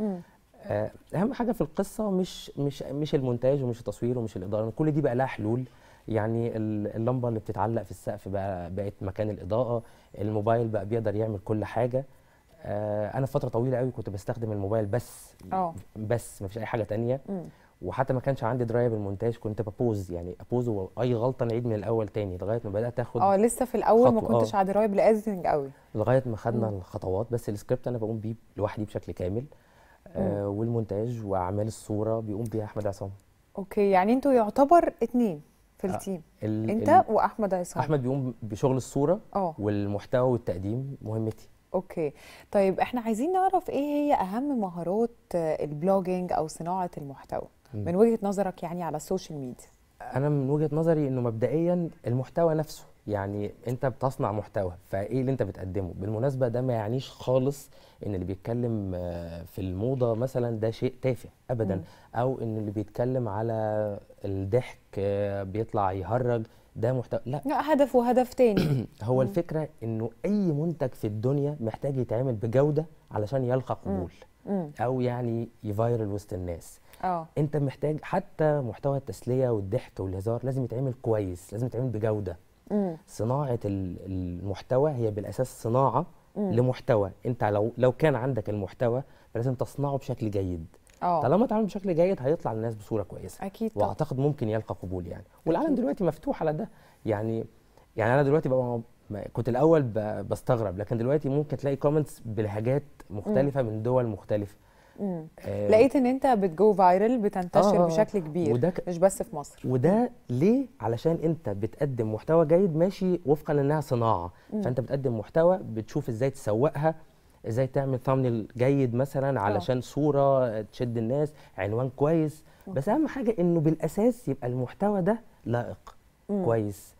آه، اهم حاجه في القصه مش مش مش المونتاج ومش التصوير ومش الاضاءه كل دي بقى لها حلول يعني اللمبه اللي بتتعلق في السقف بقى بقت مكان الاضاءه الموبايل بقى بيقدر يعمل كل حاجه آه، انا فتره طويله قوي كنت بستخدم الموبايل بس أوه. بس مفيش اي حاجه تانية مم. وحتى ما كانش عندي درايه بالمونتاج كنت ببوز يعني ابوز واي غلطه نعيد من الاول تاني لغايه ما بدات اخد اه لسه في الاول ما آه. كنتش على درايه بالايزنج قوي لغايه ما خدنا الخطوات بس السكريبت انا بقوم بيه لوحدي بشكل كامل آه، والمونتاج واعمال الصوره بيقوم بيها احمد عصام اوكي يعني انتوا يعتبر اتنين في آه، التيم آه انت واحمد عصام احمد بيقوم بشغل الصوره أوه. والمحتوى والتقديم مهمتي اوكي طيب احنا عايزين نعرف ايه هي اهم مهارات البلوجينج او صناعه المحتوى م. من وجهه نظرك يعني على السوشيال ميديا انا من وجهه نظري انه مبدئيا المحتوى نفسه يعني انت بتصنع محتوى فايه اللي انت بتقدمه بالمناسبه ده ما يعنيش خالص ان اللي بيتكلم آه، في الموضه مثلا ده شيء تافه ابدا مم. او ان اللي بيتكلم على الضحك آه، بيطلع يهرج ده محتوى لا لا هدف وهدف تاني هو الفكره انه اي منتج في الدنيا محتاج يتعمل بجوده علشان يلقى قبول مم. او يعني يفايرل وسط الناس اه انت محتاج حتى محتوى التسليه والضحك والهزار لازم يتعمل كويس لازم يتعمل بجوده مم. صناعه المحتوى هي بالاساس صناعه مم. لمحتوى انت لو لو كان عندك المحتوى لازم تصنعه بشكل جيد أوه. طالما اتعمل بشكل جيد هيطلع للناس بصوره كويسه اكيد واعتقد ممكن يلقى قبول يعني والعالم دلوقتي مفتوح على ده يعني يعني انا دلوقتي بقى كنت الاول بستغرب لكن دلوقتي ممكن تلاقي كومنتس بلهجات مختلفه مم. من دول مختلفه آه لقيت ان انت بتجو فايرل بتنتشر آه بشكل كبير وده ك... مش بس في مصر وده ليه علشان انت بتقدم محتوى جيد ماشي وفقا انها صناعه مم. فانت بتقدم محتوى بتشوف ازاي تسوقها ازاي تعمل ثامنيل جيد مثلا آه. علشان أوه. صوره تشد الناس عنوان كويس أوه. بس اهم حاجه انه بالاساس يبقى المحتوى ده لائق مم. كويس